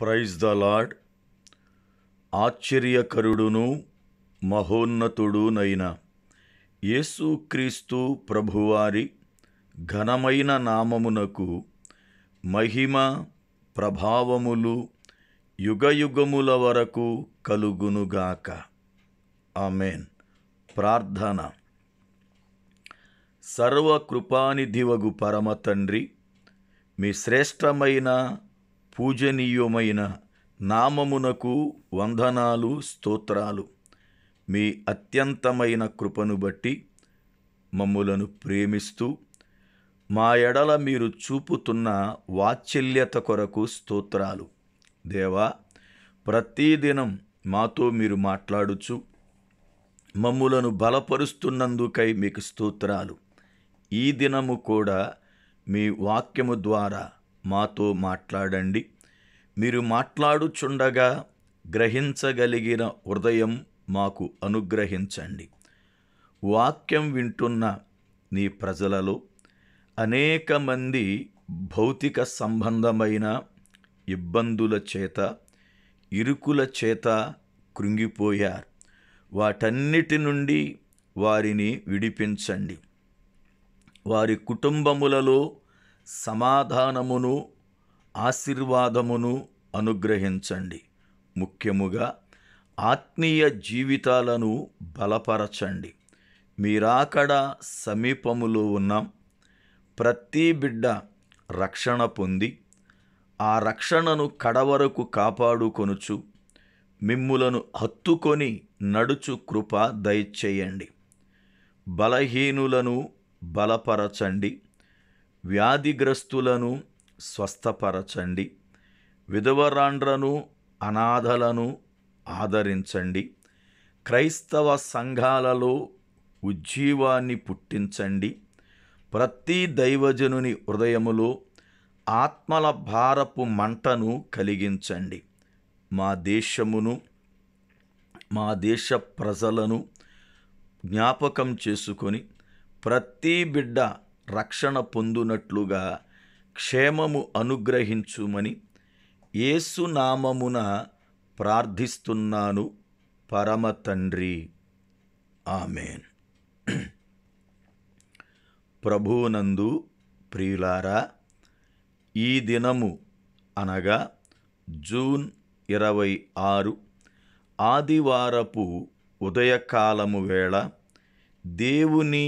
praise the lord ఆశ్చర్యకరుడును మహోన్నతుడునైన యేసుక్రీస్తు ప్రభువారి ఘనమైన నామమునకు మహిమ ప్రభావములు యుగయుగముల వరకు కలుగునుగాక ఆమెన్ ప్రార్థన సర్వకృపానిధివగు పరమ తండ్రి మీ శ్రేష్టమైన పూజనీయమైన నామమునకు వందనాలు స్తోత్రాలు మీ అత్యంతమైన కృపను బట్టి మమ్ములను ప్రేమిస్తూ మా ఎడల మీరు చూపుతున్న వాత్సల్యత కొరకు స్తోత్రాలు దేవా ప్రతిదినం మాతో మీరు మాట్లాడుచు మమ్ములను బలపరుస్తున్నందుకై మీకు స్తోత్రాలు ఈ దినము కూడా మీ వాక్యము ద్వారా మాతో మాట్లాడండి మీరు మాట్లాడుచుండగా గ్రహించగలిగిన హృదయం మాకు అనుగ్రహించండి వాక్యం వింటున్న నీ ప్రజలలో అనేక మంది భౌతిక సంబంధమైన ఇబ్బందుల చేత ఇరుకుల చేత కృంగిపోయారు వాటన్నిటి నుండి వారిని విడిపించండి వారి కుటుంబములలో సమాధానమును ఆశీర్వాదమును అనుగ్రహించండి ముఖ్యముగా ఆత్మీయ జీవితాలను బలపరచండి మీరాకడ సమీపములో ఉన్నాం ప్రతి బిడ్డ రక్షణ పొంది ఆ రక్షణను కడవరకు కాపాడుకొనుచు మిమ్ములను హత్తుకొని నడుచు కృప దయచేయండి బలహీనులను బలపరచండి వ్యాధిగ్రస్తులను స్వస్థపరచండి విధవరాండ్రను అనాథలను ఆదరించండి క్రైస్తవ సంఘాలలో ఉజ్జీవాన్ని పుట్టించండి ప్రతి దైవజనుని హృదయములో ఆత్మల భారపు మంటను కలిగించండి మా దేశమును మా దేశ ప్రజలను జ్ఞాపకం చేసుకొని ప్రతి బిడ్డ రక్షణ పొందునట్లుగా క్షేమము అనుగ్రహించుమని ఏసునామమున ప్రార్థిస్తున్నాను పరమ తండ్రి ఆమెన్ ప్రభునందు ప్రియులారా ఈ దినము అనగా జూన్ ఇరవై ఆరు ఆదివారపు ఉదయకాలము వేళ దేవుని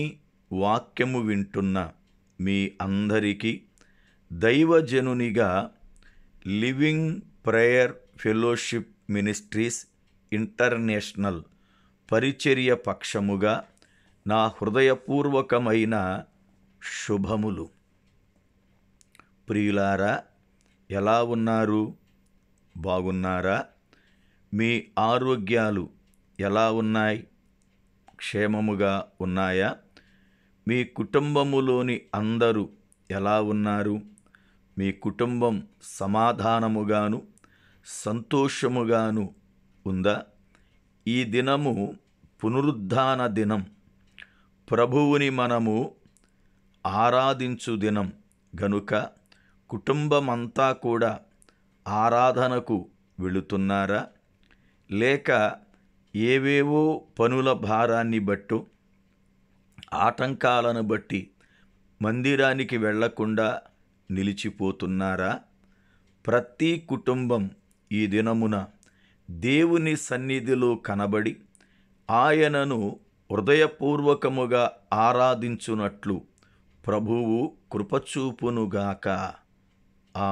వాక్యము వింటున్న మీ అందరికీ దైవజనునిగా living prayer fellowship ministries international పరిచర్య పక్షముగా నా హృదయపూర్వకమైన శుభములు ప్రియులారా ఎలా ఉన్నారు బాగున్నారా మీ ఆరోగ్యాలు ఎలా ఉన్నాయి క్షేమముగా ఉన్నాయా మీ కుటుంబములోని అందరూ ఎలా ఉన్నారు మీ కుటుంబం సమాధానముగాను సంతోషముగాను ఉందా ఈ దినము పునరుద్ధాన దినం ప్రభువుని మనము ఆరాధించు దినం గనుక కుటుంబమంతా కూడా ఆరాధనకు వెళుతున్నారా లేక ఏవేవో పనుల భారాన్ని బట్టు ఆటంకాలను బట్టి మందిరానికి వెళ్లకుండా నిలిచిపోతున్నారా ప్రతి కుటుంబం ఈ దినమున దేవుని సన్నిధిలో కనబడి ఆయనను హృదయపూర్వకముగా ఆరాధించునట్లు ప్రభువు కృపచూపునుగాక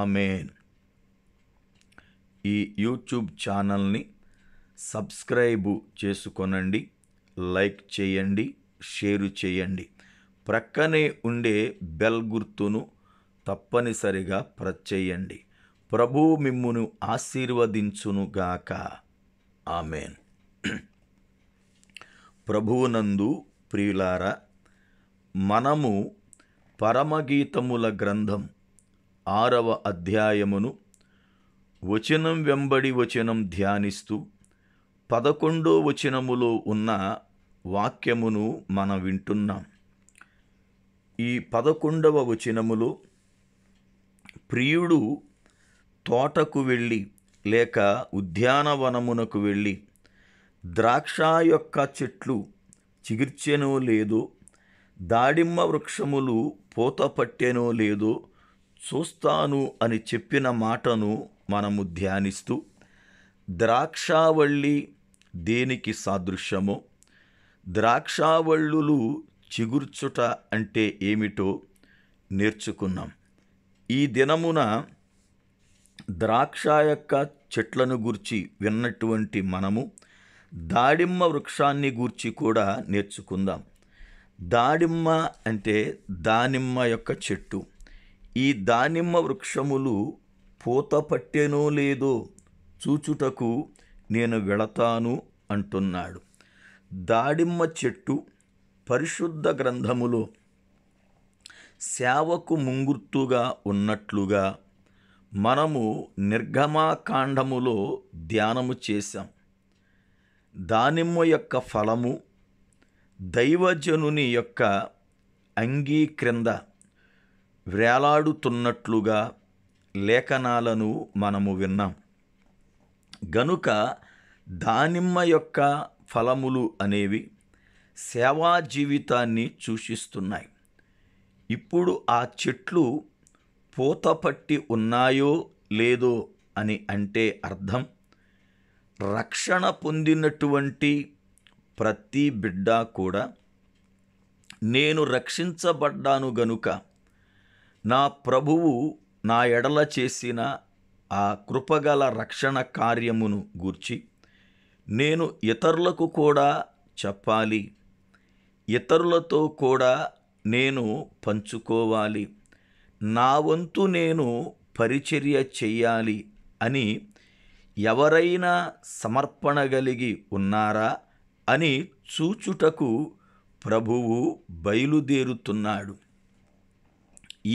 ఆమెన్ ఈ యూట్యూబ్ ఛానల్ని సబ్స్క్రైబు చేసుకొనండి లైక్ చేయండి షేరు చేయండి ప్రక్కనే ఉండే బెల్ గుర్తును తప్పనిసరిగా ప్రచేయండి ప్రభు మిమ్మును ఆశీర్వదించునుగాక ఆమెన్ ప్రభువునందు ప్రియులారా మనము పరమగీతముల గ్రంథం ఆరవ అధ్యాయమును వచనం వెంబడి వచనం ధ్యానిస్తూ పదకొండో వచనములో ఉన్న వాక్యమును మనం వింటున్నాం ఈ పదకొండవ వచనములు ప్రియుడు తోటకు వెళ్ళి లేక ఉద్యానవనమునకు వెళ్ళి ద్రాక్ష యొక్క చెట్లు చిగిర్చెనో లేదో దాడిమ్మ వృక్షములు పూత పట్టెనో లేదో చూస్తాను అని చెప్పిన మాటను మనము ధ్యానిస్తూ ద్రాక్షావళ్ళి దేనికి సాదృశ్యమో ద్రాక్షావళ్ళులు చిగుర్చుట అంటే ఏమిటో నేర్చుకున్నాం ఈ దినమున ద్రాక్ష యొక్క చెట్లను గూర్చి విన్నటువంటి మనము దాడిమ్మ వృక్షాన్ని గూర్చి కూడా నేర్చుకుందాం దాడిమ్మ అంటే దానిమ్మ యొక్క చెట్టు ఈ దానిమ్మ వృక్షములు పూత పట్టెనో లేదో చూచుటకు నేను వెళతాను అంటున్నాడు దాడిమ్మ చెట్టు పరిశుద్ధ గ్రంథములో సేవకు ముంగుర్తుగా ఉన్నట్లుగా మనము నిర్గమాకాండములో ధ్యానము చేశాం దానిమ్మ యొక్క ఫలము దైవజనుని యొక్క అంగీ క్రింద వేలాడుతున్నట్లుగా లేఖనాలను మనము విన్నాం గనుక దానిమ్మ యొక్క ఫలములు అనేవి సేవా జీవితాన్ని సూచిస్తున్నాయి ఇప్పుడు ఆ చెట్లు పూత పట్టి ఉన్నాయో లేదో అని అంటే అర్థం రక్షణ పొందినటువంటి ప్రతి బిడ్డ కూడా నేను రక్షించబడ్డాను గనుక నా ప్రభువు నా ఎడల చేసిన ఆ కృపగల రక్షణ కార్యమును గూర్చి నేను ఇతరులకు కూడా చెప్పాలి ఇతరులతో కూడా నేను పంచుకోవాలి నా వంతు నేను పరిచర్య చెయ్యాలి అని ఎవరైనా సమర్పణ కలిగి ఉన్నారా అని చూచుటకు ప్రభువు బయలుదేరుతున్నాడు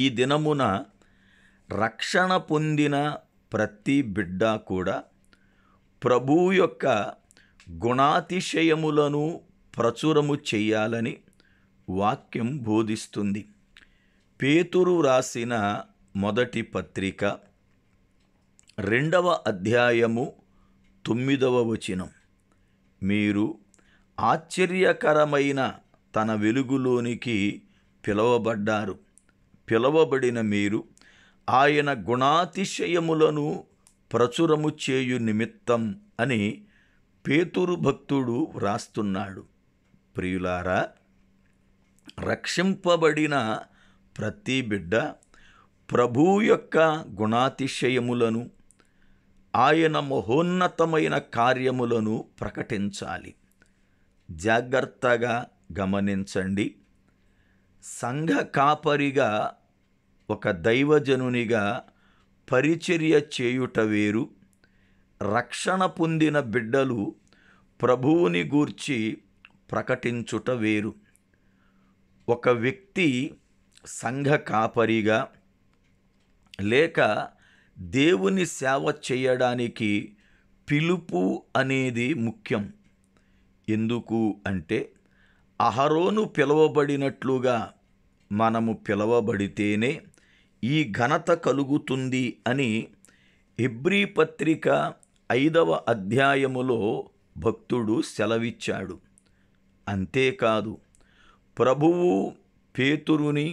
ఈ దినమున రక్షణ పొందిన ప్రతి బిడ్డ కూడా ప్రభువు యొక్క గుణాతిశయములను ప్రచురము చేయాలని వాక్యం బోధిస్తుంది పేతురు రాసిన మొదటి పత్రిక రెండవ అధ్యాయము తొమ్మిదవ వచనం మీరు ఆశ్చర్యకరమైన తన వెలుగులోనికి పిలవబడ్డారు పిలవబడిన మీరు ఆయన గుణాతిశయములను ప్రచురము చేయు నిమిత్తం అని పేతురు భక్తుడు వ్రాస్తున్నాడు ప్రియులారా రక్షింపబడిన ప్రతి బిడ్డ ప్రభు యొక్క గుణాతిశయములను ఆయన మహోన్నతమైన కార్యములను ప్రకటించాలి జాగ్రత్తగా గమనించండి సంఘ కాపరిగా ఒక దైవజనునిగా పరిచర్య చేయుట వేరు రక్షణ పొందిన బిడ్డలు ప్రభువుని గూర్చి ప్రకటించుట వేరు ఒక వ్యక్తి సంఘ కాపరిగా లేక దేవుని సేవ చేయడానికి పిలుపు అనేది ముఖ్యం ఎందుకు అంటే అహరోను పిలవబడినట్లుగా మనము పిలవబడితేనే ఈ ఘనత కలుగుతుంది అని ఎబ్రి పత్రిక ఐదవ అధ్యాయములో భక్తుడు సెలవిచ్చాడు అంతేకాదు ప్రభువు పేతురుని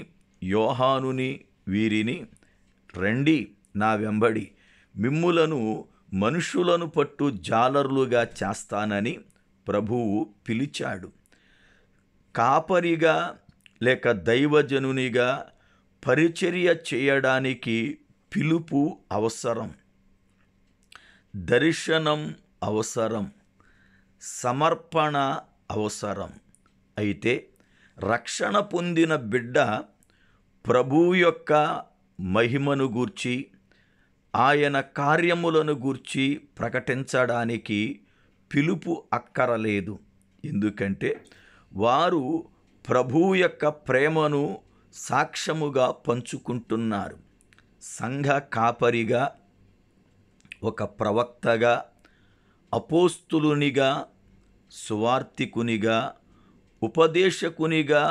యోహానుని వీరిని రండి నా వెంబడి మిమ్ములను మనుషులను పట్టు జాలర్లుగా చేస్తానని ప్రభువు పిలిచాడు కాపరిగా లేక దైవజనునిగా పరిచర్య చేయడానికి పిలుపు అవసరం దర్శనం అవసరం సమర్పణ అవసరం అయితే రక్షణ పొందిన బిడ్డ ప్రభువు యొక్క మహిమను గూర్చి ఆయన కార్యములను గూర్చి ప్రకటించడానికి పిలుపు అక్కరలేదు ఎందుకంటే వారు ప్రభువు యొక్క ప్రేమను సాక్ష్యముగా పంచుకుంటున్నారు సంఘ కాపరిగా ఒక ప్రవక్తగా అపోస్తులునిగా సువార్థికునిగా ఉపదేశకునిగా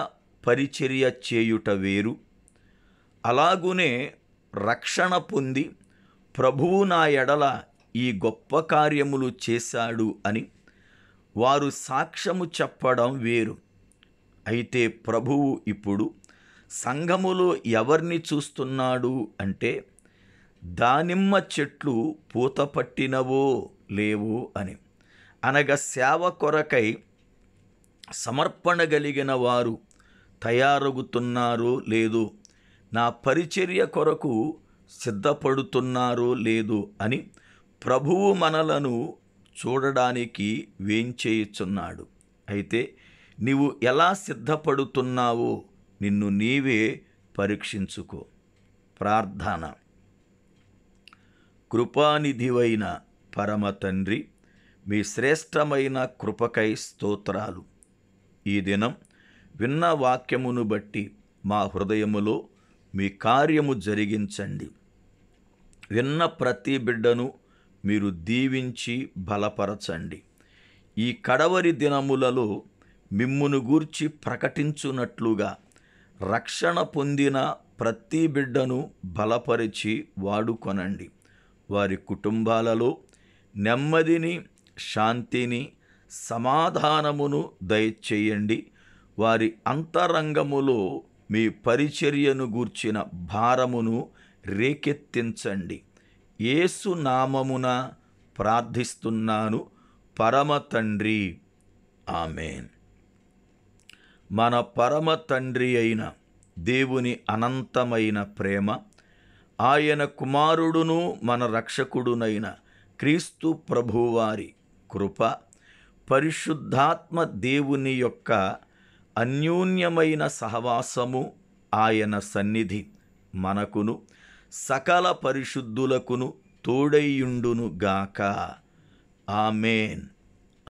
పరిచర్య చేయుట వేరు అలాగునే రక్షణ పొంది ప్రభువు నా ఎడల ఈ గొప్ప కార్యములు చేశాడు అని వారు సాక్ష్యము చెప్పడం వేరు అయితే ప్రభువు ఇప్పుడు సంఘములో ఎవరిని చూస్తున్నాడు అంటే దానిమ్మ చెట్లు పూత పట్టినవో లేవో అని అనగా సేవ కొరకై సమర్పణ కలిగిన వారు తయారగుతున్నారో లేదో నా పరిచర్య కొరకు సిద్ధపడుతున్నారో లేదు అని ప్రభువు మనలను చూడడానికి వేంచేయుచున్నాడు అయితే నీవు ఎలా సిద్ధపడుతున్నావో నిన్ను నీవే పరీక్షించుకో ప్రార్థన కృపానిధివైన పరమ తండ్రి మీ శ్రేష్టమైన కృపకై స్తోత్రాలు ఈ దినం విన్న వాక్యమును బట్టి మా హృదయములో మీ కార్యము జరిగించండి విన్న ప్రతి బిడ్డను మీరు దీవించి బలపరచండి ఈ కడవరి దినములలో మిమ్మును గూర్చి ప్రకటించునట్లుగా రక్షణ పొందిన ప్రతి బిడ్డను బలపరిచి వాడుకొనండి వారి కుటుంబాలలో నెమ్మదిని శాంతిని సమాధానమును దయచేయండి వారి అంతరంగములో మీ పరిచర్యను గూర్చిన భారమును రేకెత్తించండి ఏసు నామమున ప్రార్థిస్తున్నాను పరమ తండ్రి ఆమెన్ మన పరమ తండ్రి అయిన దేవుని అనంతమైన ప్రేమ ఆయన కుమారుడును మన రక్షకుడునైన క్రీస్తు ప్రభువారి కృప పరిశుద్ధాత్మ దేవుని యొక్క అన్యోన్యమైన సహవాసము ఆయన సన్నిధి మనకును సకల పరిశుద్ధులకును తోడైయుండునుగాక ఆమెన్